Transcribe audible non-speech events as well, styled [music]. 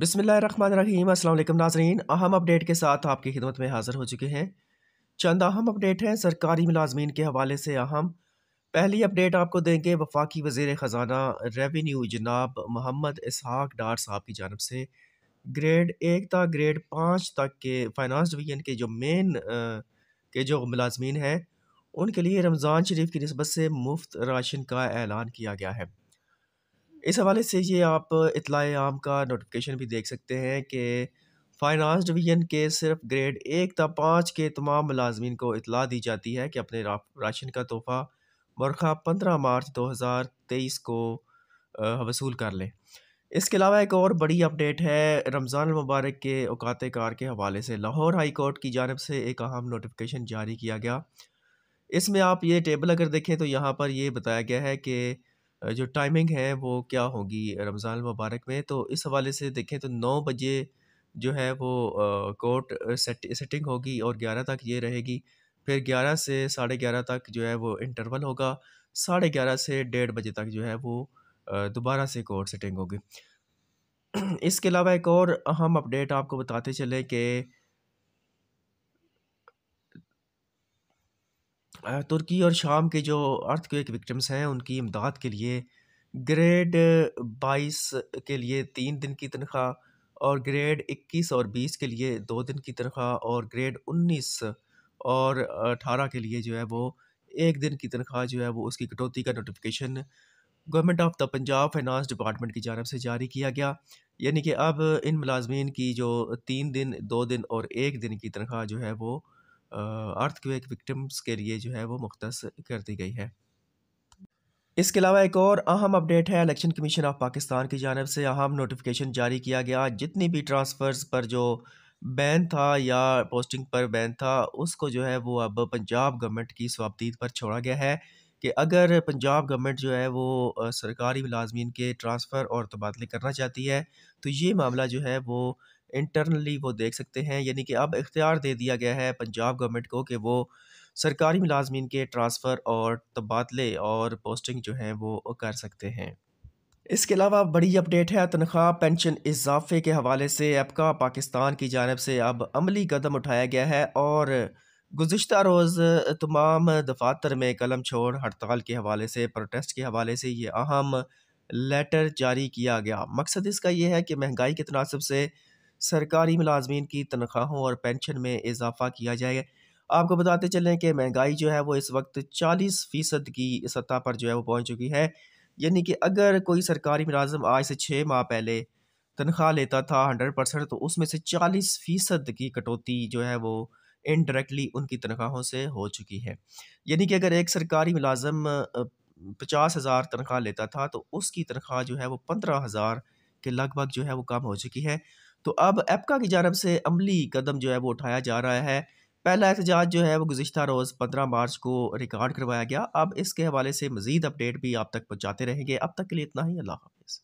बिसमीम अल्लाम नाजरीन अहम अपडेट के साथ आपकी खिदमत में हाज़िर हो चुके हैं चंद अहम अपडेट हैं सरकारी मुलाजमीन के हवाले से अहम पहली अपडेट आपको देंगे वफाकी वजीर ख़जाना रेवेन्यू जनाब मोहम्मद इसहाक डार साहब की जानब से ग्रेड एक तक ग्रेड पाँच तक के फाइनांस डिवीजन के जो मेन के जो मुलाजमीन हैं उनके लिए रमज़ान शरीफ की नस्बत से मुफ्त राशन का ऐलान किया गया है इस हवाले से ये आप इतला आम का नोटिफिकेशन भी देख सकते हैं कि फाइनांस डिवीज़न के सिर्फ ग्रेड एक तब पाँच के तमाम मुलाजमन को इतला दी जाती है कि अपने राशन का तोहफ़ा बरखा पंद्रह मार्च दो हज़ार तेईस को वसूल कर लें इसके अलावा एक और बड़ी अपडेट है रमज़ान मुबारक के अकात कार के हवाले से लाहौर हाई कोर्ट की जानब से एक अहम नोटिफिकेशन जारी किया गया इसमें आप ये टेबल अगर देखें तो यहाँ पर ये बताया गया है कि जो टाइमिंग है वो क्या होगी रमज़ान मुबारक में? तो इस हवाले से देखें तो नौ बजे जो है वो कोर्ट सेट सेटिंग होगी और ग्यारह तक ये रहेगी। फिर ग्यारह से साढ़े ग्यारह तक जो है वो इंटरवल होगा। साढ़े ग्यारह से डेढ़ बजे तक जो है वो दोबारा से कोर्ट सेटिंग होगी। [clears throat] इसके अलावा एक और अहम अपडेट आपको बताते चलें कि तुर्की और शाम के जो अर्थ अर्थक्वेक विक्टम्स हैं, उनकी इमदाद के लिए ग्रेड 22 के लिए तीन दिन की तनख्वाह और ग्रेड 21 और 20 के लिए दो दिन की तनख्वाह और ग्रेड 19 और 18 के लिए जो है वो एक दिन की तनख्वाह जो है वो उसकी कटौती का notification government of the Punjab finance department की जानब से जारी किया गया। यानी कि अब इन मुलाज़मीन की जो तीन दिन, दो दिन और एक दिन की तनख्वाह जो है वो अर्थक्वेक विक्टिम्स के लिए जो है वो मुख्त कर दी गई है इसके अलावा एक और अहम अपडेट है इलेक्शन कमीशन ऑफ पाकिस्तान की जानब से अहम नोटिफिकेशन जारी किया गया जितनी भी ट्रांसफ़र्स पर जो बैन था या पोस्टिंग पर बैन था उसको जो है वो अब पंजाब गवर्नमेंट की स्वाबदीद पर छोड़ा गया है कि अगर पंजाब गवर्नमेंट जो है वो सरकारी मुलाजमीन के ट्रांसफ़र और तबादले करना चाहती है तो ये मामला जो है वो इंटरनली वो देख सकते हैं यानी कि अब इख्तियार दे दिया गया है पंजाब गवर्नमेंट को कि वो सरकारी मुलाजमीन के ट्रांसफ़र और तबादले और पोस्टिंग जो हैं वो कर सकते हैं इसके अलावा बड़ी अपडेट है तनख्वाह पेंशन इजाफे के हवाले से एपका पाकिस्तान की जानब से अब अमली कदम उठाया गया है और गुज्त रोज़ तमाम दफातर में कलम छोड़ हड़ताल के हवाले से प्रोटेस्ट के हवाले से ये अहम लेटर जारी किया गया मकसद इसका यह है कि महंगाई के तनासब से सरकारी मुलाजमीन की तनख्वाहों और पेंशन में इजाफा किया जाएगा आपको बताते चलें कि महंगाई जो है वो इस वक्त चालीस फ़ीसद की सतह पर जो है वो पहुँच चुकी है यानी कि अगर कोई सरकारी मुलाजम आज से छः माह पहले तनख्वाह लेता था हंड्रेड परसेंट तो उसमें से चालीस फ़ीसद की कटौती जो है वो इनडायरेक्टली उनकी तनख्वाहों से हो चुकी है यानी कि अगर एक सरकारी मुलाजम पचास हज़ार तनख्वाह लेता था तो उसकी तनख्वाह जो है वो पंद्रह हज़ार के लगभग जो है वो कम हो चुकी है तो अब एपका की जानब से अमली कदम जो है वो उठाया जा रहा है पहला एहतजाज जो है वो गुजशत रोज़ पंद्रह मार्च को रिकॉर्ड करवाया गया अब इसके हवाले से मज़ीद अपडेट भी आप तक पहुँचाते रहेंगे अब तक के लिए इतना ही अल्लाह हाफ़